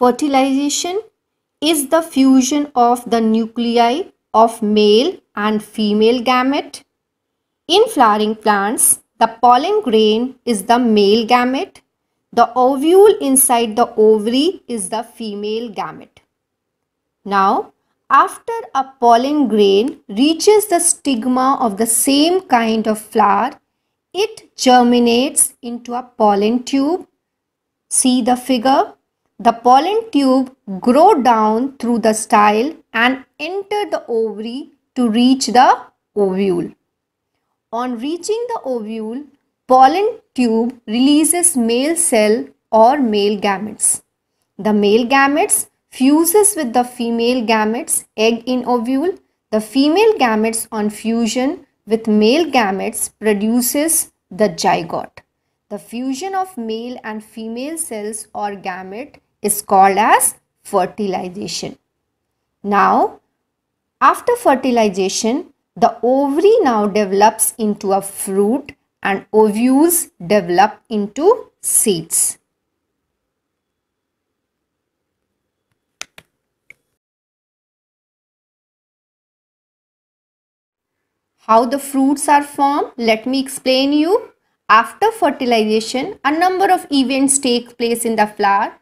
Fertilization is the fusion of the nuclei of male and female gamete. In flowering plants, the pollen grain is the male gamete. The ovule inside the ovary is the female gamete. Now, after a pollen grain reaches the stigma of the same kind of flower, it germinates into a pollen tube. See the figure. The pollen tube grow down through the style and enter the ovary to reach the ovule. On reaching the ovule, pollen tube releases male cell or male gametes. The male gametes fuses with the female gametes egg in ovule. The female gametes on fusion with male gametes produces the zygote. The fusion of male and female cells or gamete is called as fertilization. Now, after fertilization, the ovary now develops into a fruit and ovules develop into seeds. How the fruits are formed? Let me explain you. After fertilization, a number of events take place in the flower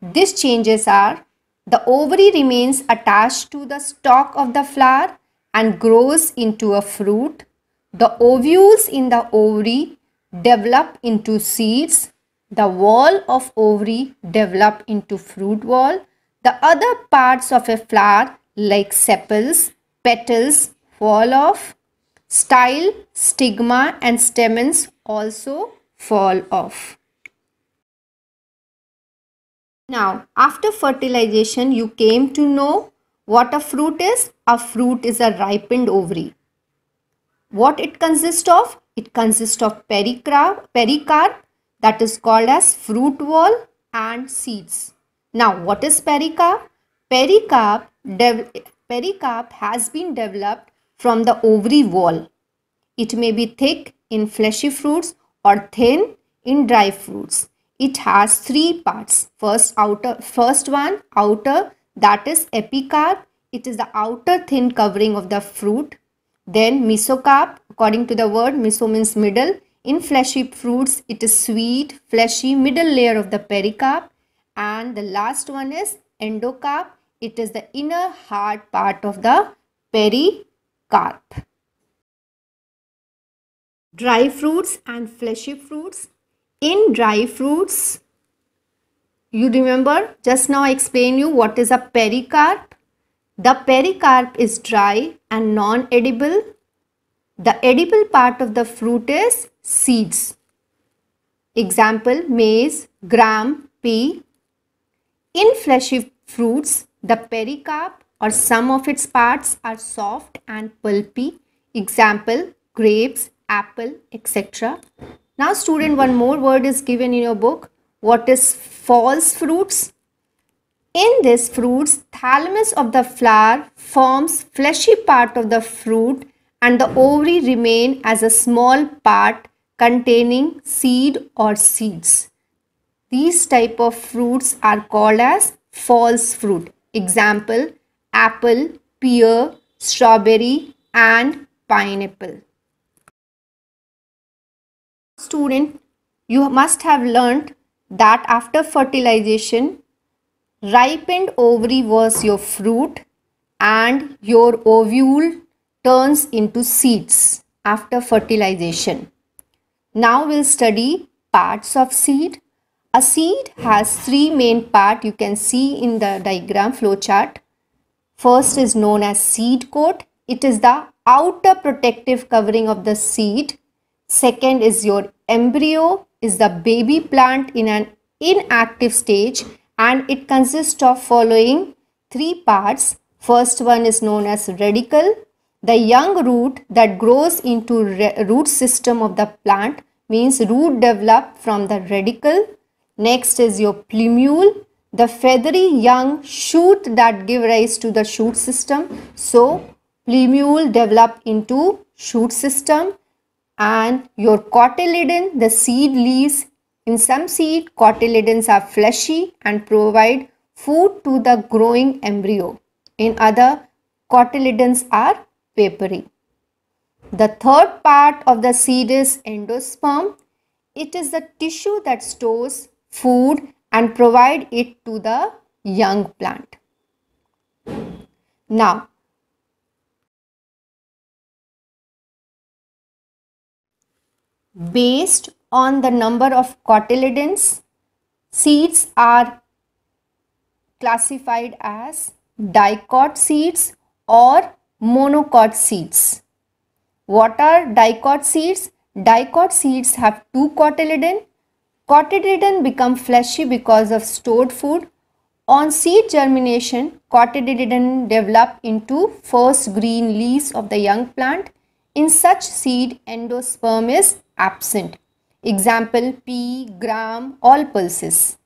these changes are the ovary remains attached to the stalk of the flower and grows into a fruit. The ovules in the ovary develop into seeds. The wall of ovary develop into fruit wall. The other parts of a flower like sepals, petals fall off. Style, stigma and stamens also fall off. Now, after fertilization, you came to know what a fruit is. A fruit is a ripened ovary. What it consists of? It consists of pericarp, pericarp that is called as fruit wall and seeds. Now, what is pericarp? Pericarp, pericarp has been developed from the ovary wall. It may be thick in fleshy fruits or thin in dry fruits. It has three parts. First outer, first one outer that is epicarp. It is the outer thin covering of the fruit. Then mesocarp, according to the word, meso means middle. In fleshy fruits, it is sweet, fleshy middle layer of the pericarp. And the last one is endocarp. It is the inner hard part of the pericarp. Dry fruits and fleshy fruits in dry fruits, you remember just now I explained you what is a pericarp. The pericarp is dry and non-edible. The edible part of the fruit is seeds. Example maize, gram, pea. In fleshy fruits, the pericarp or some of its parts are soft and pulpy. Example grapes, apple, etc. Now student one more word is given in your book. What is false fruits? In this fruits, thalamus of the flower forms fleshy part of the fruit and the ovary remain as a small part containing seed or seeds. These type of fruits are called as false fruit. Example, apple, pear, strawberry and pineapple student, you must have learnt that after fertilization, ripened ovary was your fruit and your ovule turns into seeds after fertilization. Now we'll study parts of seed. A seed has three main parts you can see in the diagram flowchart. First is known as seed coat. It is the outer protective covering of the seed Second is your embryo is the baby plant in an inactive stage and it consists of following three parts. First one is known as radical. The young root that grows into root system of the plant means root developed from the radical. Next is your plumule, the feathery young shoot that give rise to the shoot system. So plumule develop into shoot system and your cotyledon, the seed leaves. In some seed, cotyledons are fleshy and provide food to the growing embryo. In other, cotyledons are papery. The third part of the seed is endosperm. It is the tissue that stores food and provide it to the young plant. Now, based on the number of cotyledons, seeds are classified as dicot seeds or monocot seeds. What are dicot seeds? Dicot seeds have two cotyledon. Cotyledon become fleshy because of stored food. On seed germination, cotyledon develop into first green leaves of the young plant in such seed, endosperm is absent. Example pea, gram, all pulses.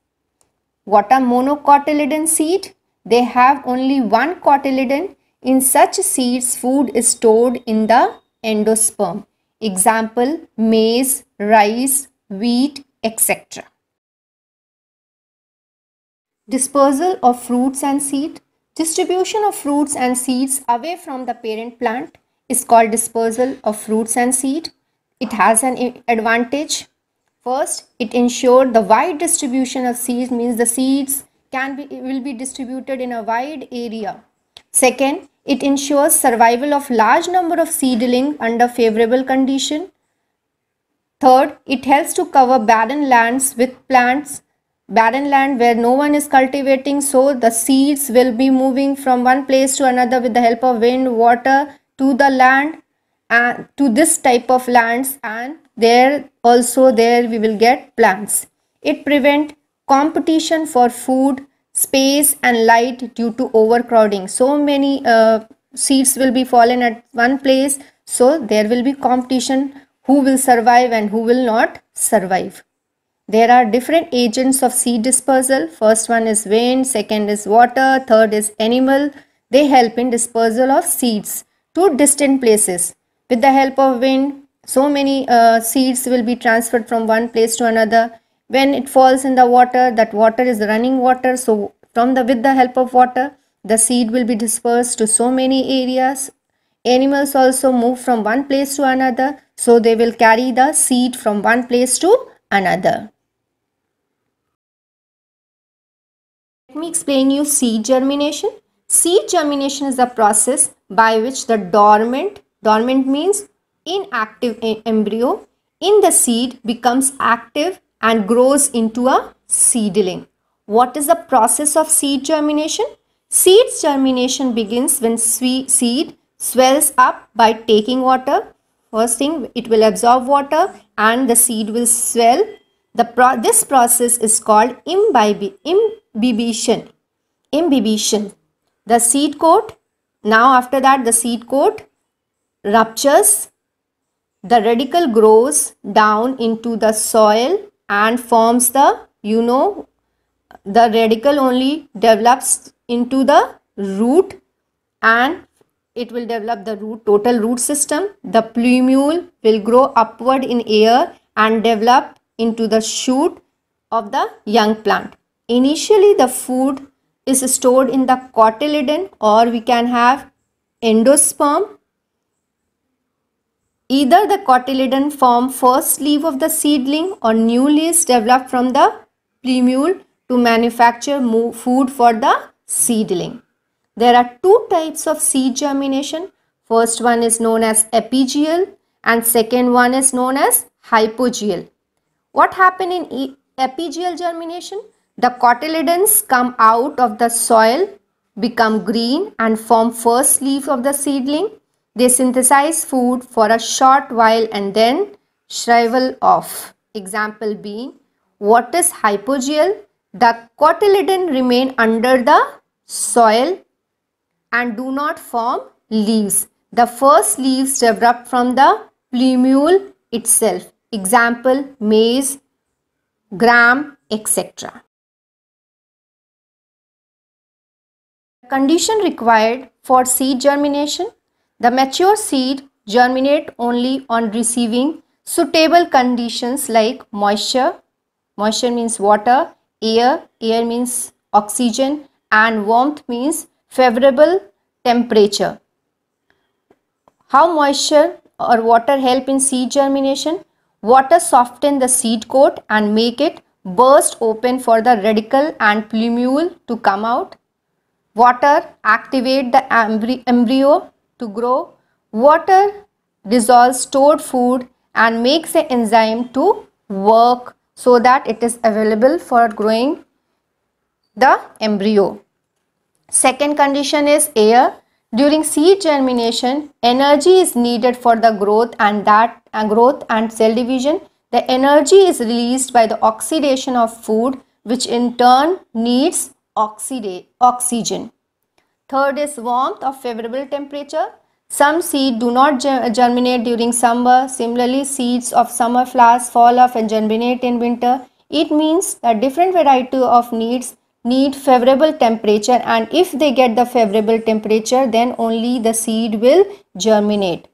What are monocotyledon seed? They have only one cotyledon. In such seeds, food is stored in the endosperm. Example maize, rice, wheat, etc. Dispersal of fruits and seed. Distribution of fruits and seeds away from the parent plant is called dispersal of fruits and seed. It has an advantage. First, it ensured the wide distribution of seeds means the seeds can be will be distributed in a wide area. Second, it ensures survival of large number of seedling under favorable condition. Third, it helps to cover barren lands with plants. Barren land where no one is cultivating, so the seeds will be moving from one place to another with the help of wind, water, to the land and to this type of lands and there also there we will get plants. It prevent competition for food, space and light due to overcrowding. So many uh, seeds will be fallen at one place. So there will be competition who will survive and who will not survive. There are different agents of seed dispersal. First one is wind, second is water, third is animal. They help in dispersal of seeds to distant places. With the help of wind, so many uh, seeds will be transferred from one place to another. When it falls in the water, that water is running water. So from the with the help of water, the seed will be dispersed to so many areas. Animals also move from one place to another. So they will carry the seed from one place to another. Let me explain you seed germination. Seed germination is the process by which the dormant, dormant means inactive embryo in the seed becomes active and grows into a seedling. What is the process of seed germination? Seed germination begins when seed swells up by taking water. First thing, it will absorb water and the seed will swell. The pro this process is called imbibition. Imbibition the seed coat now after that the seed coat ruptures the radical grows down into the soil and forms the you know the radical only develops into the root and it will develop the root total root system the plumule will grow upward in air and develop into the shoot of the young plant initially the food is stored in the cotyledon or we can have endosperm either the cotyledon form first leaf of the seedling or new leaves developed from the plumule to manufacture food for the seedling. There are two types of seed germination. First one is known as epigeal and second one is known as hypogeal. What happen in epigeal germination? The cotyledons come out of the soil, become green and form first leaf of the seedling. They synthesize food for a short while and then shrivel off. Example being, what is hypogeal? The cotyledon remain under the soil and do not form leaves. The first leaves develop from the plumule itself. Example, maize, gram, etc. condition required for seed germination. The mature seed germinate only on receiving suitable conditions like moisture. Moisture means water, air, air means oxygen and warmth means favorable temperature. How moisture or water help in seed germination? Water soften the seed coat and make it burst open for the radical and plumule to come out. Water activate the embryo to grow. Water dissolves stored food and makes the enzyme to work so that it is available for growing the embryo. Second condition is air. During seed germination, energy is needed for the growth and that growth and cell division. The energy is released by the oxidation of food which in turn needs oxygen. Third is warmth of favorable temperature. Some seed do not germinate during summer. Similarly, seeds of summer flowers fall off and germinate in winter. It means that different variety of needs need favorable temperature and if they get the favorable temperature then only the seed will germinate.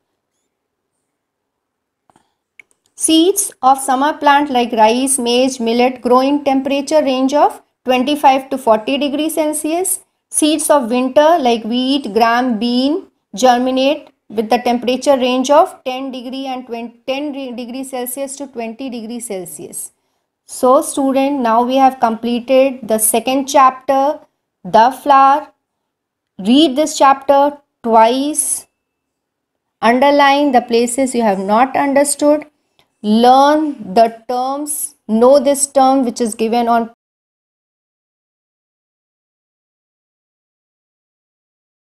Seeds of summer plant like rice, maize, millet grow in temperature range of 25 to 40 degrees Celsius. Seeds of winter like wheat, gram, bean germinate with the temperature range of 10 degree and 20, 10 degree Celsius to 20 degree Celsius. So student now we have completed the second chapter the flower. Read this chapter twice. Underline the places you have not understood. Learn the terms. Know this term which is given on